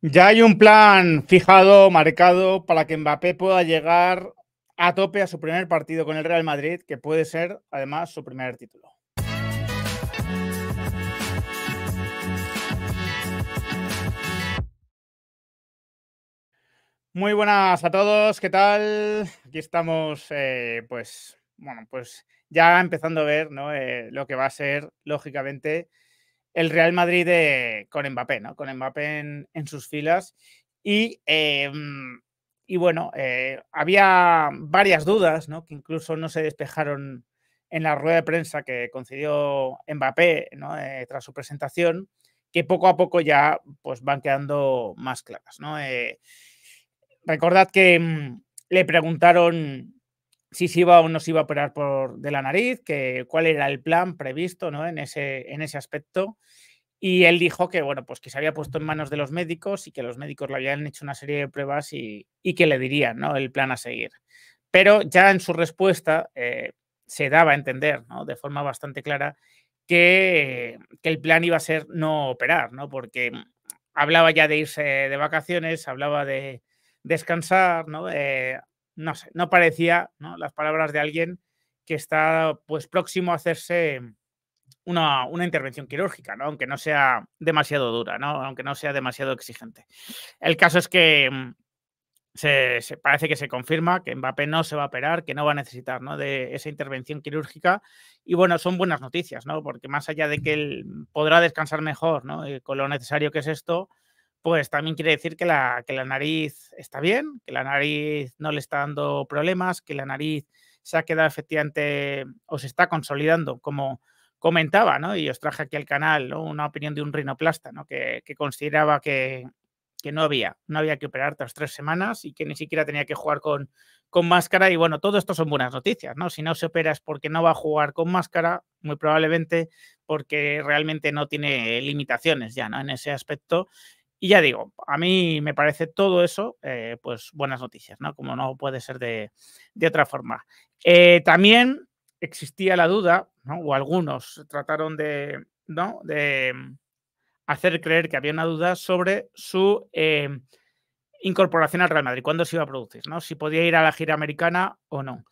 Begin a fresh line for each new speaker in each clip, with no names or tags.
Ya hay un plan fijado, marcado, para que Mbappé pueda llegar a tope a su primer partido con el Real Madrid, que puede ser además su primer título. Muy buenas a todos, ¿qué tal? Aquí estamos, eh, pues, bueno, pues ya empezando a ver eh, lo que va a ser, lógicamente, el Real Madrid con Mbappé, ¿no? Con Mbappé en, sus filas. Y, eh, mm, y bueno, eh, había varias dudas, ¿no? Que incluso no se despejaron en la rueda de prensa que concedió Mbappé eh, tras su presentación, que poco a poco ya pues, van quedando más claras. ¿no? recordad que mm, le preguntaron si se iba o no se iba a operar por, de la nariz, que, cuál era el plan previsto ¿no? en, ese, en ese aspecto. Y él dijo que, bueno, pues que se había puesto en manos de los médicos y que los médicos le habían hecho una serie de pruebas y, que le dirían ¿no? el plan a seguir. Pero ya en su respuesta eh, se daba a entender de forma bastante clara que, el plan iba a ser no operar, ¿no? porque hablaba ya de irse de vacaciones, hablaba de descansar, ¿no? Eh, no sé, no parecía las palabras de alguien que está pues próximo a hacerse una, intervención quirúrgica, ¿no? aunque no sea demasiado dura, aunque no sea demasiado exigente. El caso es que mm, se, parece que se confirma que Mbappé no se va a operar, que no va a necesitar de esa intervención quirúrgica. Y bueno, son buenas noticias, ¿no? porque más allá de que él podrá descansar mejor ¿no? Eh, con lo necesario que es esto, pues también quiere decir que la, la nariz está bien, que la nariz no le está dando problemas, que la nariz se ha quedado efectivamente o se está consolidando, como comentaba, ¿no? Y os traje aquí al canal una opinión de un rinoplasta, ¿no? Que, consideraba que, no había, no había que operar tras tres semanas y que ni siquiera tenía que jugar con, con máscara. Y bueno, todo esto son buenas noticias, ¿no? Si no se opera es porque no va a jugar con máscara, muy probablemente porque realmente no tiene limitaciones ya, ¿no? En ese aspecto. Y ya digo, a mí me parece todo eso, eh, pues buenas noticias, ¿no? Como no puede ser de, de otra forma. Eh, también existía la duda, ¿no? O algunos trataron de, ¿no? De mm, hacer creer que había una duda sobre su eh, incorporación al Real Madrid, cuándo se iba a producir, ¿no? Si podía ir a la gira americana o no.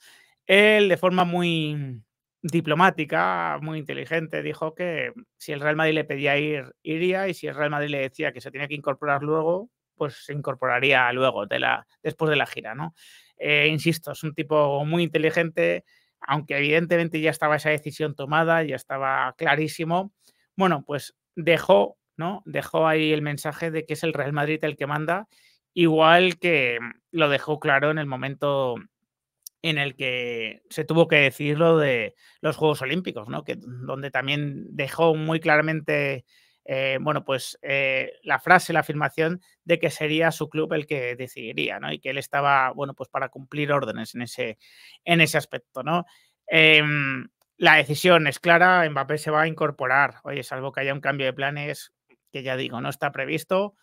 Él, de forma muy, diplomática, muy inteligente, dijo que si el Real Madrid le pedía ir, iría y si el Real Madrid le decía que se tenía que incorporar luego, pues se incorporaría luego, de la, después de la gira, ¿no? Eh, insisto, es un tipo muy inteligente, aunque evidentemente ya estaba esa decisión tomada, ya estaba clarísimo, bueno, pues dejó, ¿no? Dejó ahí el mensaje de que es el Real Madrid el que manda, igual que lo dejó claro en el momento en el que se tuvo que decir lo de los Juegos Olímpicos, ¿no? Que, donde también dejó muy claramente, eh, bueno, pues eh, la frase, la afirmación de que sería su club el que decidiría, ¿no? Y que él estaba, bueno, pues para cumplir órdenes en ese, en ese aspecto, ¿no? Em, la decisión es clara, Mbappé se va a incorporar, oye, salvo que haya un cambio de planes, que ya digo, no está previsto,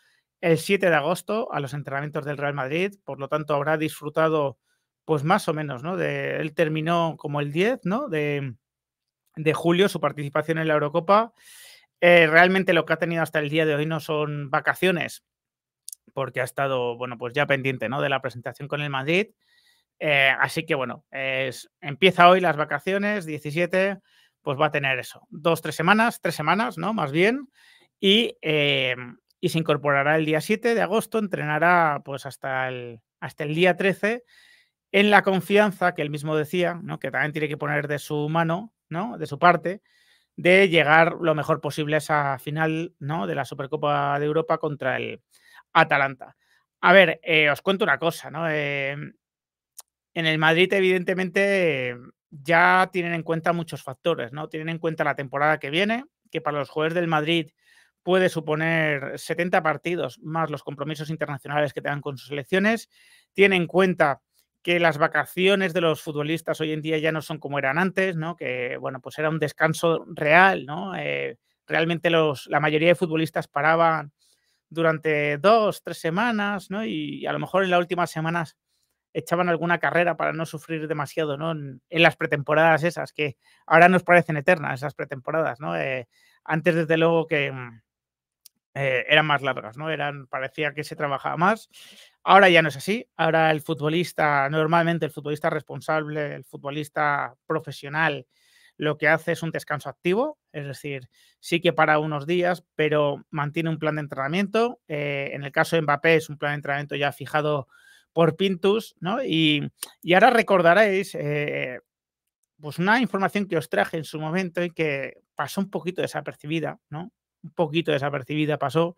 el 7 de agosto a los entrenamientos del Real Madrid, por lo tanto habrá disfrutado pues más o menos, ¿no? él terminó como el 10, ¿no? De, julio su participación en la Eurocopa. Eh, realmente lo que ha tenido hasta el día de hoy no son vacaciones, porque ha estado, bueno, pues ya pendiente, ¿no? De la presentación con el Madrid. Eh, así que, bueno, empieza hoy las vacaciones, 17, pues va a tener eso, dos, tres semanas, tres semanas, ¿no? Más bien. Y, eh, y se incorporará el día 7 de agosto, entrenará pues hasta el, hasta el día 13 en la confianza que él mismo decía, ¿no? que también tiene que poner de su mano, ¿no? de su parte, de llegar lo mejor posible a esa final ¿no? de la Supercopa de Europa contra el Atalanta. A ver, eh, os cuento una cosa, ¿no? Em, en el Madrid, evidentemente, ya tienen en cuenta muchos factores, ¿no? Tienen en cuenta la temporada que viene, que para los jugadores del Madrid puede suponer 70 partidos más los compromisos internacionales que tengan con sus elecciones tienen en cuenta que las vacaciones de los futbolistas hoy en día ya no son como eran antes, ¿no? Que, bueno, pues era un descanso real, ¿no? Eh, realmente la mayoría de futbolistas paraban durante dos, tres semanas, ¿no? Y, a lo mejor en las últimas semanas echaban alguna carrera para no sufrir demasiado, ¿no? En, las pretemporadas esas, que ahora nos parecen eternas esas pretemporadas, ¿no? Eh, antes, desde luego, que mm, eh, eran más largas, ¿no? Eran, parecía que se trabajaba más. Ahora ya no es así. Ahora el futbolista, normalmente el futbolista responsable, el futbolista profesional, lo que hace es un descanso activo, es decir, sí que para unos días, pero mantiene un plan de entrenamiento. Eh, en el caso de Mbappé es un plan de entrenamiento ya fijado por Pintus, ¿no? Y, ahora recordaréis eh, pues una información que os traje en su momento y que pasó un poquito desapercibida, ¿no? un poquito desapercibida pasó,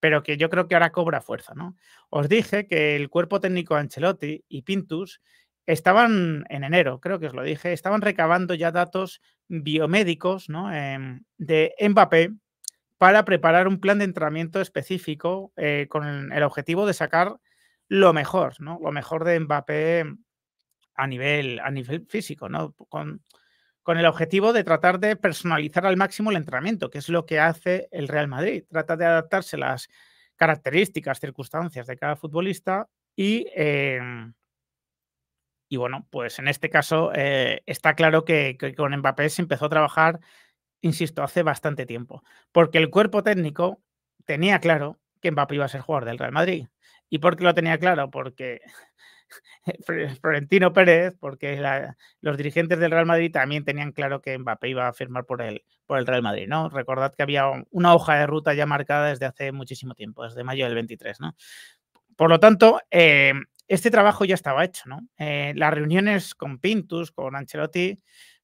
pero que yo creo que ahora cobra fuerza, ¿no? Os dije que el cuerpo técnico Ancelotti y Pintus estaban en enero, creo que os lo dije, estaban recabando ya datos biomédicos ¿no? Em, de Mbappé para preparar un plan de entrenamiento específico eh, con el objetivo de sacar lo mejor, ¿no? Lo mejor de Mbappé a nivel, a nivel físico, ¿no? Con, con el objetivo de tratar de personalizar al máximo el entrenamiento, que es lo que hace el Real Madrid. Trata de adaptarse las características, circunstancias de cada futbolista y, em, y bueno, pues en este caso eh, está claro que, que con Mbappé se empezó a trabajar, insisto, hace bastante tiempo, porque el cuerpo técnico tenía claro que Mbappé iba a ser jugador del Real Madrid. ¿Y por qué lo tenía claro? Porque Florentino Pérez, porque los dirigentes del Real Madrid también tenían claro que Mbappé iba a firmar por el, por el Real Madrid, ¿no? Recordad que había una hoja de ruta ya marcada desde hace muchísimo tiempo, desde mayo del 23, ¿no? Por lo tanto, em, este trabajo ya estaba hecho, ¿no? Eh, las reuniones con Pintus, con Ancelotti,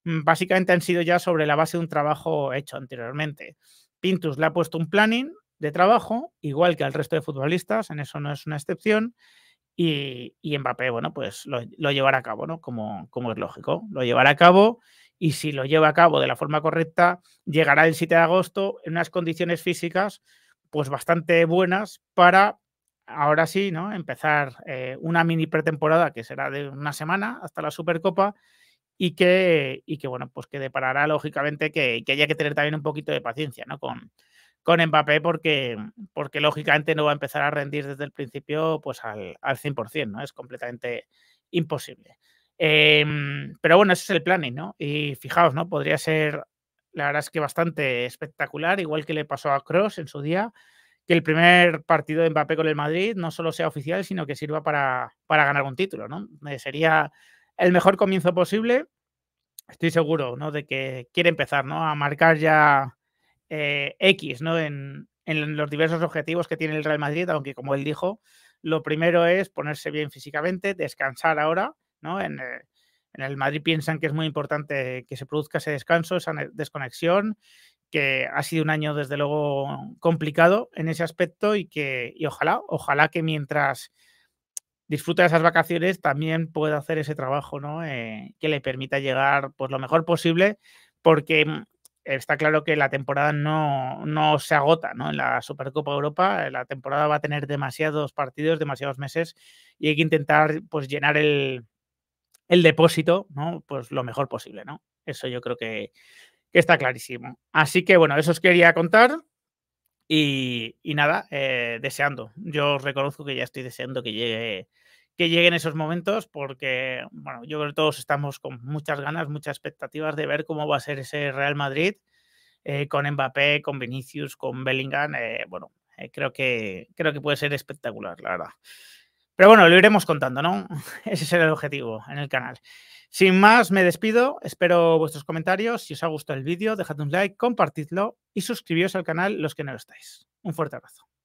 mm, básicamente han sido ya sobre la base de un trabajo hecho anteriormente. Pintus le ha puesto un planning de trabajo, igual que al resto de futbolistas, en eso no es una excepción. Y, Mbappé, bueno, pues lo, llevará a cabo, ¿no? Como, como es lógico, lo llevará a cabo y si lo lleva a cabo de la forma correcta, llegará el 7 de agosto en unas condiciones físicas pues bastante buenas para ahora sí, ¿no? Empezar eh, una mini pretemporada que será de una semana hasta la Supercopa y que, y que bueno, pues que deparará lógicamente que, haya que tener también un poquito de paciencia, ¿no? Con, con Mbappé porque, porque lógicamente no va a empezar a rendir desde el principio pues al, al 100%, ¿no? Es completamente imposible. Em, pero bueno, ese es el planning, ¿no? Y fijaos, ¿no? Podría ser, la verdad es que bastante espectacular, igual que le pasó a Cross en su día, que el primer partido de Mbappé con el Madrid no solo sea oficial, sino que sirva para, para ganar un título, ¿no? Eh, sería el mejor comienzo posible. Estoy seguro, ¿no? De que quiere empezar, ¿no? A marcar ya eh, X, ¿no? En, los diversos objetivos que tiene el Real Madrid, aunque como él dijo, lo primero es ponerse bien físicamente, descansar ahora, ¿no? En, eh, el Madrid piensan que es muy importante que se produzca ese descanso, esa desconexión, que ha sido un año desde luego complicado en ese aspecto y que y ojalá, ojalá que mientras disfruta de esas vacaciones también pueda hacer ese trabajo, ¿no? Eh, que le permita llegar pues, lo mejor posible, porque mm, está claro que la temporada no, se agota ¿no? en la Supercopa Europa. Eh, la temporada va a tener demasiados partidos, demasiados meses y hay que intentar pues, llenar el, depósito ¿no? pues, lo mejor posible. ¿no? Eso yo creo que, está clarísimo. Así que bueno, eso os quería contar. Y, nada, eh, deseando. Yo reconozco que ya estoy deseando que llegue que lleguen esos momentos porque, bueno, yo creo que todos estamos con muchas ganas, muchas expectativas de ver cómo va a ser ese Real Madrid eh, con Mbappé, con Vinicius, con Bellingham. Eh, bueno, eh, creo, que, creo que puede ser espectacular, la verdad. Pero bueno, lo iremos contando, ¿no? Ese será el objetivo en el canal. Sin más, me despido. Espero vuestros comentarios. Si os ha gustado el vídeo, dejad un like, compartidlo y suscribíos al canal los que no lo estáis. Un fuerte abrazo.